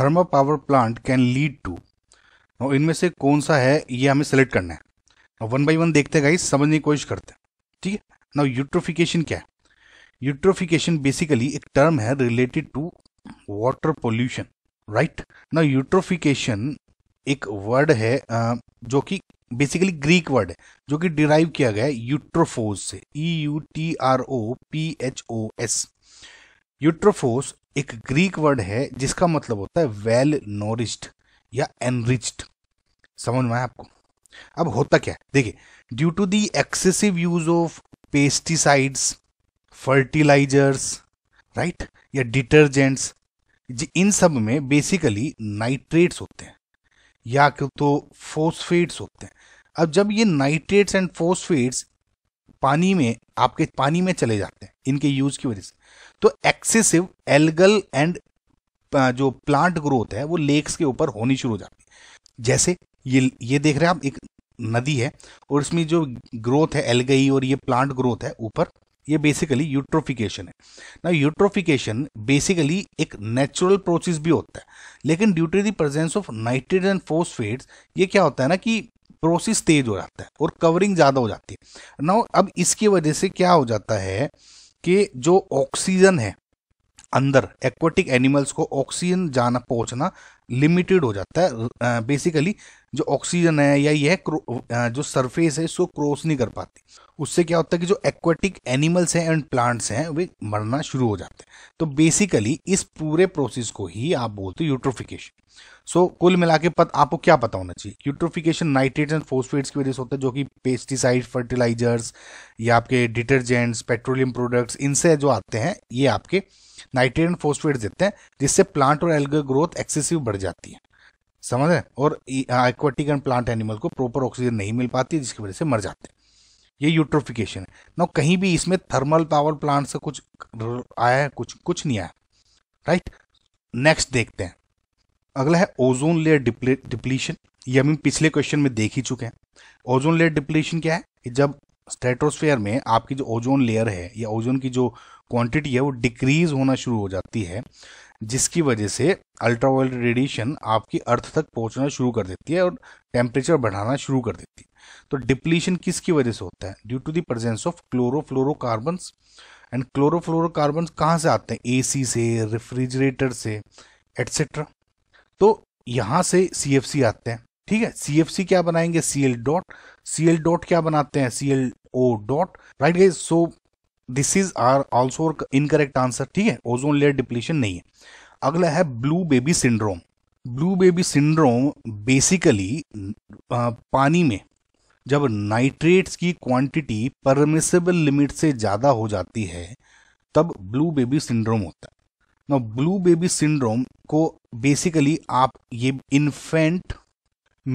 thermal power plant can lead to और इनमें से कौन सा है ये हमें सेलेक्ट करना है वन बाई वन देखते हैं गाइस समझने की कोशिश करते हैं ठीक है ना यूट्रोफिकेशन क्या है यूट्रोफिकेशन बेसिकली एक टर्म है related to water pollution right ना यूट्रोफिकेशन एक वर्ड है जो कि बेसिकली ग्रीक वर्ड है जो कि डिराइव किया गया है यूट्रोफोस से E U T R O P H O S eutrophos एक ग्रीक वर्ड है जिसका मतलब होता है वेल नोरिश्ड या एनरिच्ड समझ में आया आपको अब होता क्या है देखिए due to the excessive use of pesticides fertilisers right या डिटर्जेंट्स इन सब में बेसिकली नाइट्रेट्स होते हैं या क्यों तो फोस्फेट्स होते हैं अब जब ये नाइट्रेट्स एंड फोस्फेट्स पानी में आपके पानी में चले जाते हैं इनके यूज की वजह से तो एक्सेसिव एल्गल एंड जो प्लांट ग्रोथ है वो लेक्स के ऊपर होनी शुरू हो जाती है जैसे ये ये देख रहे हैं आप एक नदी है और इसमें जो ग्रोथ है एलगई और ये प्लांट ग्रोथ है ऊपर ये बेसिकली यूट्रोफिकेशन है ना यूट्रोफिकेशन बेसिकली एक नेचुरल प्रोसेस भी होता है लेकिन due to the presence of nitrogen phosphates ये क्या होता है ना कि प्रोसेस तेज हो जाता है और कवरिंग ज़्यादा हो जाती है ना अब इसकी वजह से क्या हो जाता है कि जो ऑक्सीजन है अंदर एक्वेटिक एनिमल्स को ऑक्सीजन जाना पहुंचना लिमिटेड हो जाता है बेसिकली जो ऑक्सीजन है या यह जो सरफेस है इसको क्रॉस नहीं कर पाती उससे क्या होता है कि जो एक्वेटिक एनिमल्स हैं एंड प्लांट्स हैं वे मरना शुरू हो जाते हैं तो बेसिकली इस पूरे प्रोसेस को ही आप बोलते हो यूट्रोफिकेशन सो so, कुल मिला के पत, आपको क्या पता होना चाहिए यूट्रोफिकेशन नाइट्रेट एंड फोस्फेट्स की वजह से होता है जो कि पेस्टिसाइड फर्टिलाइजर्स या आपके डिटर्जेंट्स पेट्रोलियम प्रोडक्ट्स इनसे जो आते हैं ये आपके नाइट्रेट एंड फोस्फेट्स देते हैं जिससे प्लांट और एल्गर ग्रोथ एक्सेसिव बढ़ जाती है समझ रहे और एक्वाटिक एंड प्लांट एनिमल को प्रॉपर ऑक्सीजन नहीं मिल पाती जिसकी वजह से मर जाते हैं ये यूट्रोफिकेशन है ना कहीं भी इसमें थर्मल पावर प्लांट से कुछ आया है कुछ कुछ नहीं आया राइट नेक्स्ट देखते हैं अगला है ओजोन लेयर डिप्लीशन ये हम पिछले क्वेश्चन में देख ही चुके हैं ओजोन लेयर डिप्लीशन क्या है कि जब स्ट्रेटोस्फेयर में आपकी जो ओजोन लेयर है या ओजोन की जो क्वांटिटी है वो डिक्रीज होना शुरू हो जाती है जिसकी वजह से अल्ट्रावायलेट रेडिएशन आपकी अर्थ तक पहुंचना शुरू कर देती है और टेम्परेचर बढ़ाना शुरू कर देती है तो डिप्लीशन किसकी वजह से होता है due to the presence of chlorofluorocarbons and chlorofluorocarbon कहाँ से आते हैं सी से रेफ्रिजरेटर से एट्सेट्रा तो यहाँ से सी आते हैं ठीक है सी क्या बनाएंगे C L dot C L dot क्या बनाते हैं C L O dot right guys so this is are also incorrect answer ठीक है ओजोन लेयर डिप्लीशन नहीं है अगला है blue baby syndrome blue baby syndrome basically पानी में जब नाइट्रेट्स की क्वांटिटी परमिसेबल लिमिट से ज़्यादा हो जाती है तब ब्लू बेबी सिंड्रोम होता है ना ब्लू बेबी सिंड्रोम को बेसिकली आप ये इन्फेंट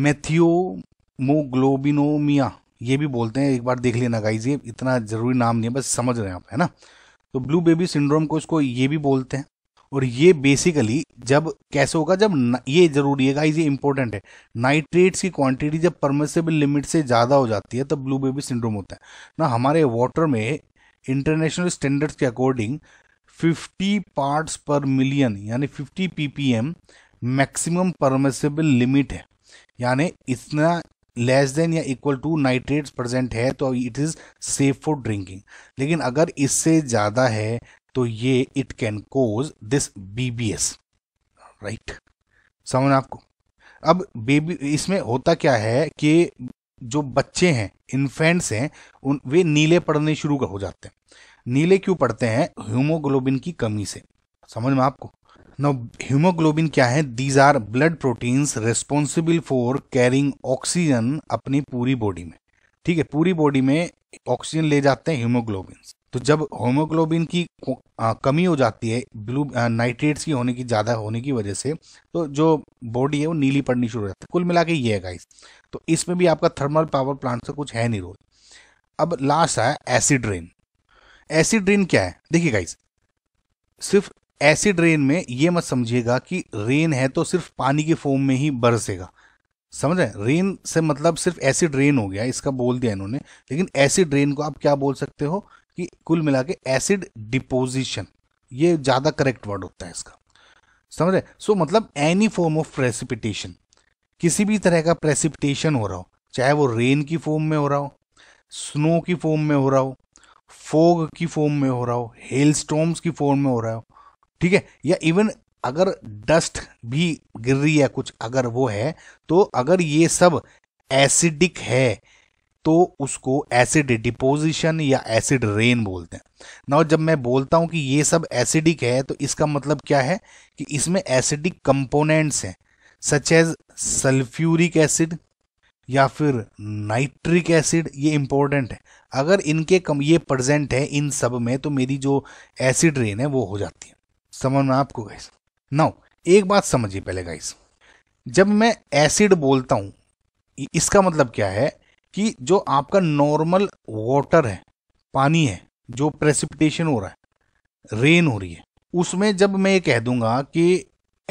मेथियोमोग्लोबिनोमिया ये भी बोलते हैं एक बार देख लेना गाइज ये इतना ज़रूरी नाम नहीं है बस समझ रहे हैं आप है ना तो ब्लू बेबी सिंड्रोम को इसको ये भी बोलते हैं और ये बेसिकली जब कैसे होगा जब न, ये जरूरी है गाइज ये इंपॉर्टेंट है नाइट्रेट्स की क्वांटिटी जब परमिसेबल लिमिट से ज़्यादा हो जाती है तब ब्लू बेबी सिंड्रोम होता है ना हमारे वाटर में इंटरनेशनल स्टैंडर्ड्स के अकॉर्डिंग 50 पार्ट्स पर मिलियन यानी 50 पीपीएम मैक्सिमम परमिसेबल लिमिट है यानी इतना लेस देन या इक्वल टू नाइट्रेट्स प्रेजेंट है तो it is safe for drinking लेकिन अगर इससे ज़्यादा है तो ये it can cause this BBS right समझ आपको अब बेबी इसमें होता क्या है कि जो बच्चे हैं इन्फेंट्स हैं उन वे नीले पड़ने शुरू हो जाते हैं नीले क्यों पड़ते हैं ह्यूमोग्लोबिन की कमी से समझ में आपको नो हीमोग्लोबिन क्या है these are blood proteins responsible for carrying oxygen अपनी पूरी बॉडी में ठीक है पूरी बॉडी में ऑक्सीजन ले जाते हैं हीमोग्लोबिन तो जब होमोग्लोबिन की कमी हो जाती है ब्लू नाइट्रेट्स की होने की ज़्यादा होने की वजह से तो जो बॉडी है वो नीली पड़नी शुरू हो जाती है कुल मिला के ये है गाइस तो इसमें भी आपका थर्मल पावर प्लांट से कुछ है नहीं रोल अब लास्ट है एसिड रेन एसिड रेन क्या है देखिए गाइस सिर्फ एसिड रेन में ये मत समझिएगा कि रेन है तो सिर्फ पानी के फॉर्म में ही बरसेगा समझ रहे रेन से मतलब सिर्फ एसिड रेन हो गया इसका बोल दिया इन्होंने लेकिन एसिड रेन को आप क्या बोल सकते हो कि कुल मिला के एसिड डिपोजिशन ये ज़्यादा करेक्ट वर्ड होता है इसका समझ रहे सो so, मतलब एनी फॉर्म ऑफ प्रेसिपिटेशन किसी भी तरह का प्रेसिपिटेशन हो रहा हो चाहे वो रेन की फॉर्म में हो रहा हो स्नो की फॉर्म में हो रहा हो फोग की फॉर्म में हो रहा हो हेल स्टोम्स की फॉर्म में हो रहा हो ठीक है या इवन अगर डस्ट भी गिर रही है कुछ अगर वो है तो अगर ये सब एसिडिक है तो उसको एसिड डिपोजिशन या एसिड रेन बोलते हैं ना जब मैं बोलता हूँ कि ये सब एसिडिक है तो इसका मतलब क्या है कि इसमें एसिडिक कंपोनेंट्स हैं सच एज सल्फ्यूरिक एसिड या फिर नाइट्रिक एसिड ये इम्पोर्टेंट है अगर इनके कम ये प्रजेंट है इन सब में तो मेरी जो एसिड रेन है वो हो जाती है समझ में आपको गाइस नाउ एक बात समझिए पहले गाइस जब मैं एसिड बोलता हूं इसका मतलब क्या है कि जो आपका नॉर्मल वाटर है पानी है जो प्रेसिपिटेशन हो रहा है रेन हो रही है उसमें जब मैं ये कह दूंगा कि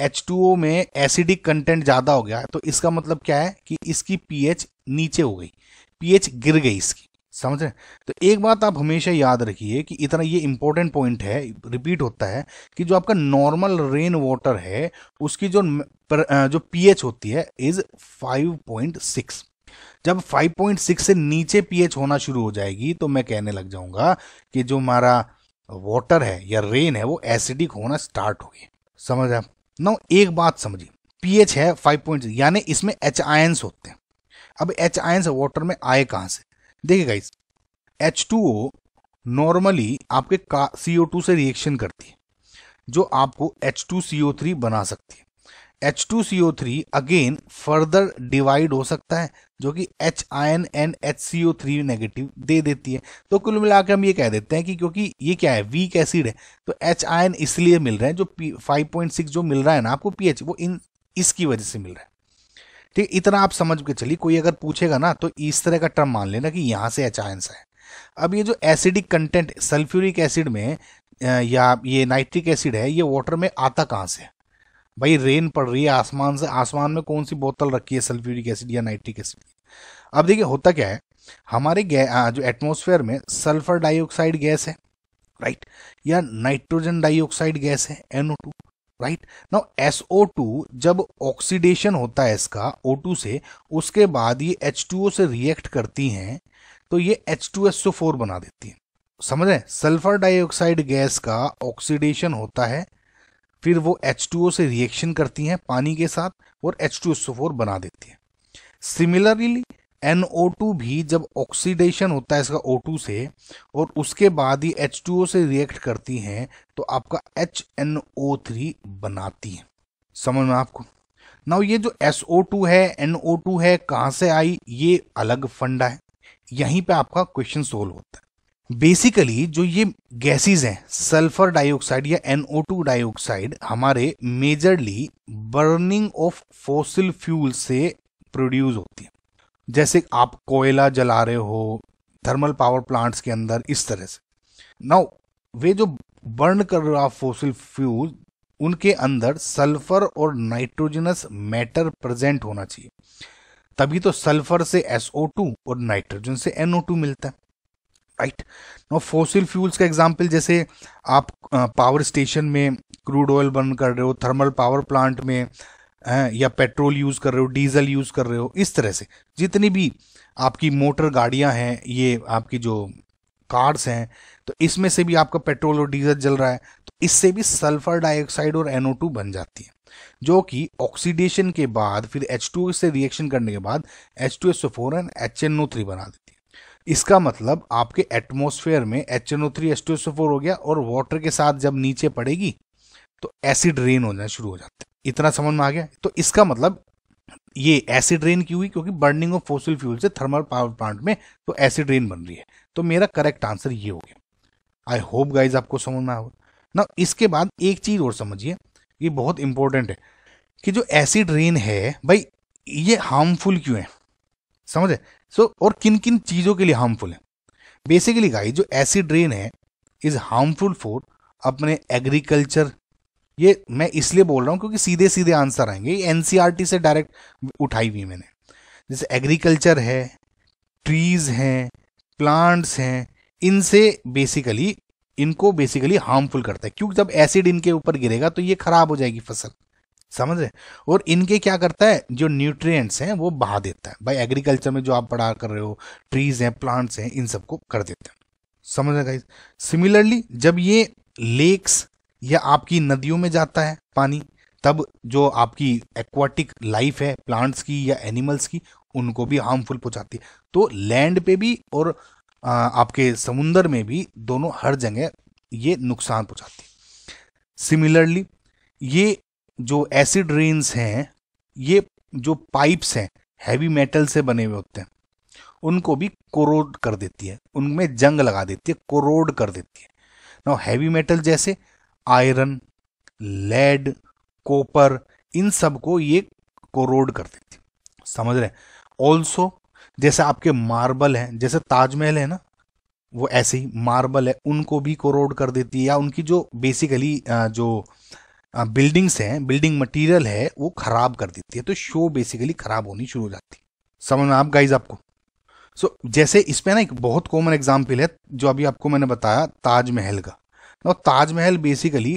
एच में एसिडिक कंटेंट ज़्यादा हो गया तो इसका मतलब क्या है कि इसकी पीएच नीचे हो गई पीएच गिर गई इसकी समझ रहे तो एक बात आप हमेशा याद रखिए कि इतना ये इंपॉर्टेंट पॉइंट है रिपीट होता है कि जो आपका नॉर्मल रेन वाटर है उसकी जो पर, जो पीएच होती है इज 5.6 जब 5.6 से नीचे पीएच होना शुरू हो जाएगी तो मैं कहने लग जाऊंगा कि जो हमारा वाटर है या रेन है वो एसिडिक होना स्टार्ट हो गया समझ आप नौ एक बात समझिए पीएच है 5.6 यानी इसमें एच आयंस होते हैं अब एच आयंस वाटर में आए कहाँ से देखिए guys H two O normally आपके सी ओ टू से रिएक्शन करती है जो आपको H two C O three बना सकती है H two C O three again further divide हो सकता है जो कि H I N and H C O three negative दे देती है तो कुल मिलाकर हम ये कह देते हैं कि क्योंकि ये क्या है वीक एसिड है तो एच आई एन इसलिए मिल रहे हैं जो पी फाइव पॉइंट सिक्स जो मिल रहा है ना आपको पी एच वो इन इसकी वजह से मिल रहा है ठीक इतना आप समझ के चलिए कोई अगर पूछेगा ना तो इस तरह का टर्म मान लेना कि यहाँ से एचायंस है अब ये जो एसिडिक कंटेंट सल्फ्यूरिक एसिड में या ये नाइट्रिक एसिड है ये वाटर में आता कहाँ से भाई रेन पड़ रही है आसमान से आसमान में कौन सी बोतल रखी है सल्फ्यूरिक एसिड या नाइट्रिक एसिड अब देखिए होता क्या है हमारे जो एटमोसफेयर में सल्फर डाइऑक्साइड गैस है राइट या नाइट्रोजन डाइऑक्साइड गैस है NO two right now SO2 जब ऑक्सीडेशन होता है इसका O2 से उसके बाद ये H2O से रिएक्ट करती हैं तो ये H2SO4 बना देती है समझ रहे सल्फर डाइऑक्साइड गैस का ऑक्सीडेशन होता है फिर वो H2O से रिएक्शन करती हैं पानी के साथ और H2SO4 बना देती है सिमिलरली NO2 भी जब ऑक्सीडेशन होता है इसका O2 से और उसके बाद ही H2O से रिएक्ट करती हैं तो आपका HNO3 बनाती है समझ में आपको नाउ ये जो SO2 है NO2 है कहाँ से आई ये अलग फंडा है यहीं पे आपका क्वेश्चन सोल्व होता है बेसिकली जो ये गैसेस हैं सल्फर डाइऑक्साइड या NO2 डाइऑक्साइड हमारे majorly burning of fossil fuel से प्रोड्यूस होती है जैसे आप कोयला जला रहे हो थर्मल पावर प्लांट्स के अंदर इस तरह से नाउ वे जो बर्न कर रहा फोसिल फ्यूल उनके अंदर सल्फर और नाइट्रोजनस मैटर प्रेजेंट होना चाहिए तभी तो सल्फर से SO2 और नाइट्रोजन से NO2 मिलता है राइट नो फोसिल फ्यूल्स का एग्जाम्पल जैसे आप पावर स्टेशन में क्रूड ऑयल बर्न कर रहे हो थर्मल पावर प्लांट में या पेट्रोल यूज़ कर रहे हो डीजल यूज़ कर रहे हो इस तरह से जितनी भी आपकी मोटर गाड़ियाँ हैं ये आपकी जो कार्स हैं तो इसमें से भी आपका पेट्रोल और डीजल जल रहा है तो इससे भी सल्फर डाइऑक्साइड और टू बन जाती है जो कि ऑक्सीडेशन के बाद फिर H2O से रिएक्शन करने के बाद H two S four and three बना देती है इसका मतलब आपके एटमोसफेयर में H H N O three two S four हो गया और वाटर के साथ जब नीचे पड़ेगी तो एसिड रेन होना शुरू हो जाते हैं इतना समझ में आ गया तो इसका मतलब ये एसिड रेन की हुई क्योंकि बर्निंग ऑफ फोसिल फ्यूल से थर्मल पावर प्लांट में तो एसिड रेन बन रही है तो मेरा करेक्ट आंसर ये हो गया आई होप गाइज आपको समझ में आ ना इसके बाद एक चीज़ और समझिए ये बहुत इंपॉर्टेंट है कि जो एसिड रेन है भाई ये हार्मफुल क्यों है समझे सो so, और किन किन चीज़ों के लिए हार्मफुल है बेसिकली गाइज जो एसिड रेन है इज़ हार्मफुल फॉर अपने एग्रीकल्चर ये मैं इसलिए बोल रहा हूँ क्योंकि सीधे सीधे आंसर आएंगे ये एनसीईआरटी e से डायरेक्ट उठाई हुई मैंने जैसे एग्रीकल्चर है ट्रीज हैं प्लांट्स हैं इनसे बेसिकली इनको बेसिकली हार्मफुल करता है क्योंकि जब एसिड इनके ऊपर गिरेगा तो ये खराब हो जाएगी फसल समझ रहे और इनके क्या करता है जो न्यूट्रिएंट्स हैं वो बहा देता है भाई एग्रीकल्चर में जो आप पढ़ा कर रहे हो ट्रीज हैं प्लांट्स हैं इन सबको कर देता है समझ रहे सिमिलरली जब ये लेक्स यह आपकी नदियों में जाता है पानी तब जो आपकी एक्वाटिक लाइफ है प्लांट्स की या एनिमल्स की उनको भी हार्मफुल पहुंचाती है तो लैंड पे भी और आपके समुंदर में भी दोनों हर जगह ये नुकसान पहुंचाती है सिमिलरली ये जो एसिड रेन्स हैं ये जो पाइप्स हैं हैवी मेटल से बने हुए होते हैं उनको भी कोरोड कर देती है उनमें जंग लगा देती है कोरोड कर देती है ना हैवी मेटल जैसे आयरन लेड कॉपर इन सब को ये कोरोड कर देती समझ रहे ऑल्सो जैसे आपके मार्बल है जैसे ताजमहल है ना वो ऐसे ही मार्बल है उनको भी कोरोड कर देती है या उनकी जो बेसिकली जो बिल्डिंग्स हैं बिल्डिंग मटेरियल है वो खराब कर देती है तो शो बेसिकली खराब होनी शुरू हो जाती है समझ में आप गाइज आपको सो so, जैसे इसमें ना एक बहुत कॉमन एग्जाम्पल है जो अभी आपको मैंने बताया ताजमहल का ना ताजमहल बेसिकली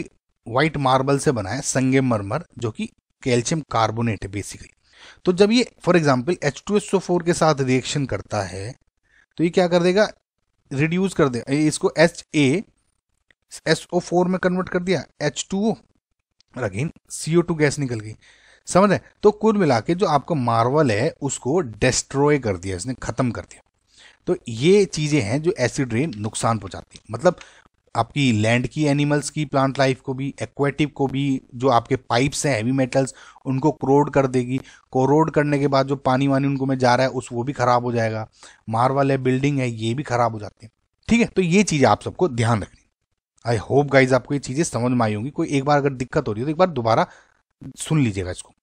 व्हाइट मार्बल से बना है संगे मरमर जो कि कैल्शियम कार्बोनेट है बेसिकली तो जब ये for example H two S O four के साथ रिएक्शन करता है तो ये क्या कर देगा रिड्यूस कर दे इसको H A S O four में कन्वर्ट कर दिया एच टू और again C O two gas निकल गई समझ रहे तो कुल मिला के जो आपका मार्वल है उसको डिस्ट्रॉय कर दिया इसने खत्म कर दिया तो ये चीज़ें हैं जो एसिड रेन नुकसान पहुंचाती है मतलब आपकी लैंड की एनिमल्स की प्लांट लाइफ को भी एक्वेटिव को भी जो आपके पाइप्स हैं हैवी मेटल्स उनको क्रोड कर देगी क्रोड करने के बाद जो पानी वानी उनको में जा रहा है उस वो भी खराब हो जाएगा मार है बिल्डिंग है ये भी खराब हो जाती है ठीक है तो ये चीज़ आप सबको ध्यान रखनी आई होप गाइज आपको ये चीज़ें समझ में आई होंगी कोई एक बार अगर दिक्कत हो रही है तो एक बार दोबारा सुन लीजिएगा इसको